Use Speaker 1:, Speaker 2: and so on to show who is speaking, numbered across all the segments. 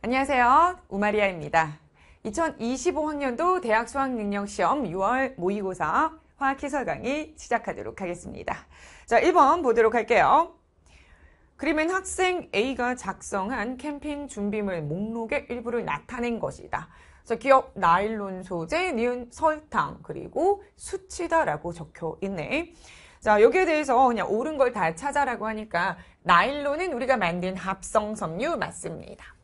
Speaker 1: 안녕하세요. 우마리아입니다. 2025학년도 대학 수학능력시험 6월 모의고사 화학해설 강의 시작하도록 하겠습니다. 자, 1번 보도록 할게요. 그림은 학생 A가 작성한 캠핑 준비물 목록의 일부를 나타낸 것이다. 그래서 기억 나일론 소재, 니은 설탕, 그리고 수치다라고 적혀 있네. 자, 여기에 대해서 그냥 옳은 걸 다 찾아라고 하니까 나일론은 우리가 만든 합성 섬유 맞습니다.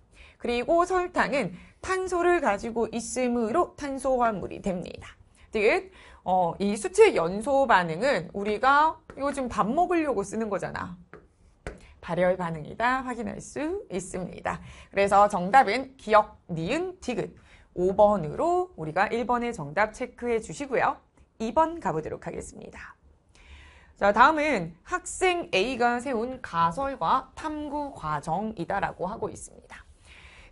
Speaker 1: 그리고 설탕은 탄소를 가지고 있으므로 탄소화물이 됩니다. 뜻, 어, 이 수체 연소 반응은 우리가 요즘 밥 먹으려고 쓰는 거잖아. 발열 반응이다 확인할 수 있습니다. 그래서 정답은 기억, 니은, 디귿 5번으로 우리가 1번의 정답 체크해 주시고요. 2번 가보도록 하겠습니다. 자, 다음은 학생 A가 세운 가설과 탐구 과정이다라고 하고 있습니다.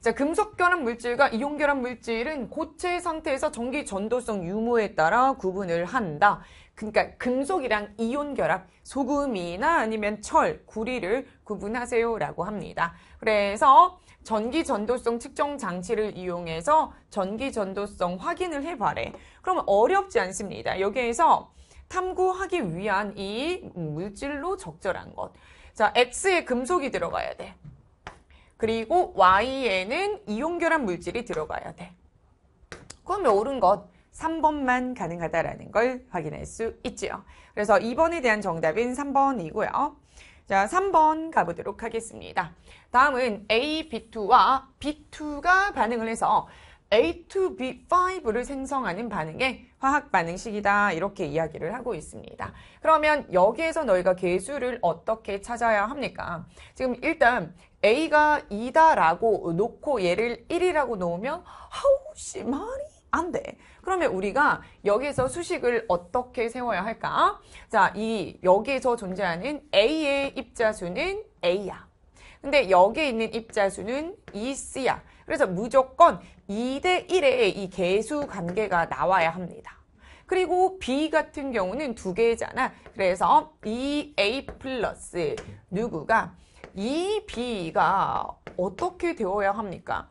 Speaker 1: 자, 금속결합 물질과 이온결합 물질은 고체 상태에서 전기 전도성 유무에 따라 구분을 한다. 그러니까 금속이랑 이온 결합, 소금이나 아니면 철, 구리를 구분하세요라고 합니다. 그래서 전기 전도성 측정 장치를 이용해서 전기 전도성 확인을 해봐래. 그러면 어렵지 않습니다. 여기에서 탐구하기 위한 이 물질로 적절한 것. 자, X에 금속이 들어가야 돼. 그리고 Y에는 이온결합 물질이 들어가야 돼. 그러면 옳은 것 3번만 가능하다라는 걸 확인할 수 있지요. 그래서 2번에 대한 정답은 3번이고요. 자, 3번 가보도록 하겠습니다. 다음은 A, B2와 B2가 반응을 해서 A to B5를 생성하는 반응의 화학 반응식이다 이렇게 이야기를 하고 있습니다. 그러면 여기에서 너희가 개수를 어떻게 찾아야 합니까? 지금 일단 A가 2다라고 놓고 얘를 1이라고 놓으면 하우씨 말이 안 돼. 그러면 우리가 여기에서 수식을 어떻게 세워야 할까? 자, 이 여기에서 존재하는 A의 입자수는 A야. 근데 여기에 있는 입자수는 e c 야 그래서 무조건 2대 1의 이 개수 관계가 나와야 합니다. 그리고 B 같은 경우는 두 개잖아. 그래서 2A 플러스 누구가 2B가 어떻게 되어야 합니까?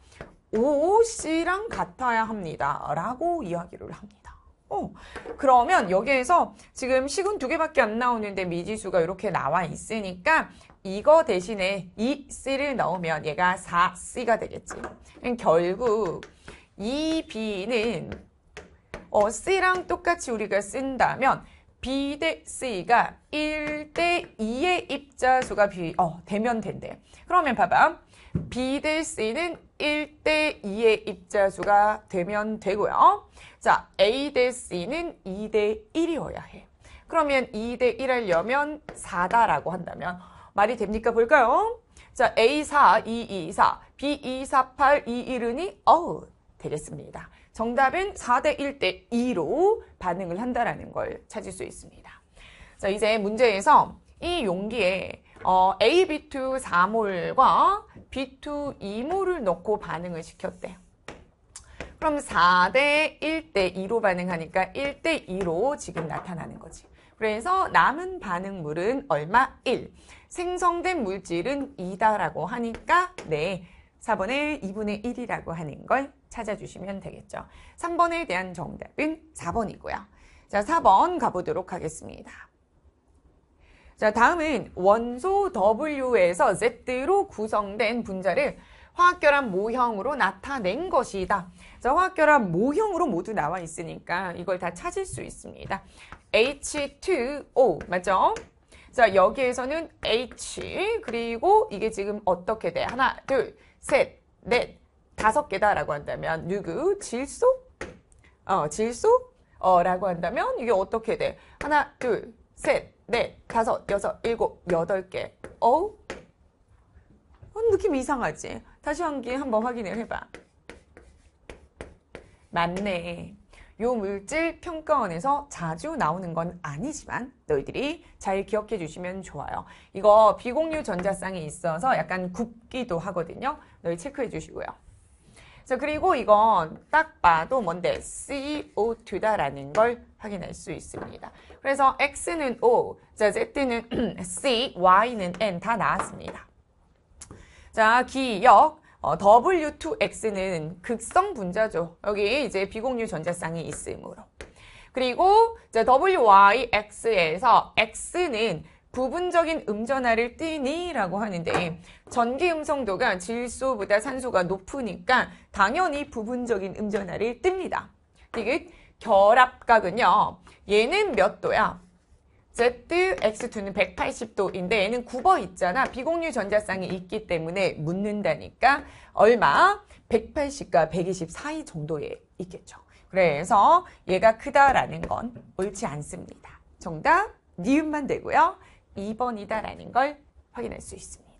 Speaker 1: o c 랑 같아야 합니다. 라고 이야기를 합니다. 어, 그러면 여기에서 지금 식은 두 개밖에 안 나오는데 미지수가 이렇게 나와 있으니까 이거 대신에 이 C를 넣으면 얘가 4C가 되겠지. 결국 이 B는 어, C랑 똑같이 우리가 쓴다면 B 대 C가 1대 2의 입자수가 비, 어, 되면 된대. 그러면 봐봐. 비대 C는 1 대 2의 입자수가 되면 되고요. 자, A 대 C는 2 대 1이어야 해. 그러면 2 대 1 하려면 4다라고 한다면 말이 됩니까? 볼까요? 자, A4, 224, B248, 21은이 어우 되겠습니다. 정답은 4 대 1 대 2로 반응을 한다라는 걸 찾을 수 있습니다. 자, 이제 문제에서 이 용기에 어, AB2 4몰과 B2 2몰을 넣고 반응을 시켰대요. 그럼 4대 1대 2로 반응하니까 1대 2로 지금 나타나는 거지. 그래서 남은 반응물은 얼마? 1. 생성된 물질은 2다라고 하니까 네. 4번의 2분의 1이라고 하는 걸 찾아주시면 되겠죠. 3번에 대한 정답은 4번이고요. 자, 4번 가보도록 하겠습니다. 자, 다음은 원소 W에서 Z로 구성된 분자를 화학결합 모형으로 나타낸 것이다. 자, 화학결합 모형으로 모두 나와 있으니까 이걸 다 찾을 수 있습니다. H2O 맞죠? 자, 여기에서는 H 그리고 이게 지금 어떻게 돼? 하나, 둘, 셋, 넷, 다섯 개다라고 한다면 누구? 질소? 어, 질소? 어, 라고 한다면 이게 어떻게 돼? 하나, 둘, 셋, 네, 다섯, 여섯, 일곱, 여덟 개. 어우? 어, 느낌이 상하지 다시 한 개 한번 확인을 해봐. 맞네. 요 물질 평가원에서 자주 나오는 건 아니지만 너희들이 잘 기억해 주시면 좋아요. 이거 비공유 전자쌍에 있어서 약간 굽기도 하거든요. 너희 체크해 주시고요. 자, 그리고 이건 딱 봐도 뭔데? CO2다라는 걸 확인할 수 있습니다. 그래서 X는 O, 자, Z는 C, Y는 N 다 나왔습니다. 자, 기억. 어, W2X는 극성 분자죠. 여기 이제 비공유 전자쌍이 있으므로. 그리고 WYX에서 X는 부분적인 음전화를 띠니 라고 하는데 전기 음성도가 질소보다 산소가 높으니까 당연히 부분적인 음전화를 띱니다. 이게 결합각은요. 얘는 몇 도야? Z, X2는 180도인데 얘는 굽어 있잖아. 비공유 전자쌍이 있기 때문에 묻는다니까 얼마? 180과 120 사이 정도에 있겠죠. 그래서 얘가 크다라는 건 옳지 않습니다. 정답 니은만 되고요. 2번이다라는 걸 확인할 수 있습니다.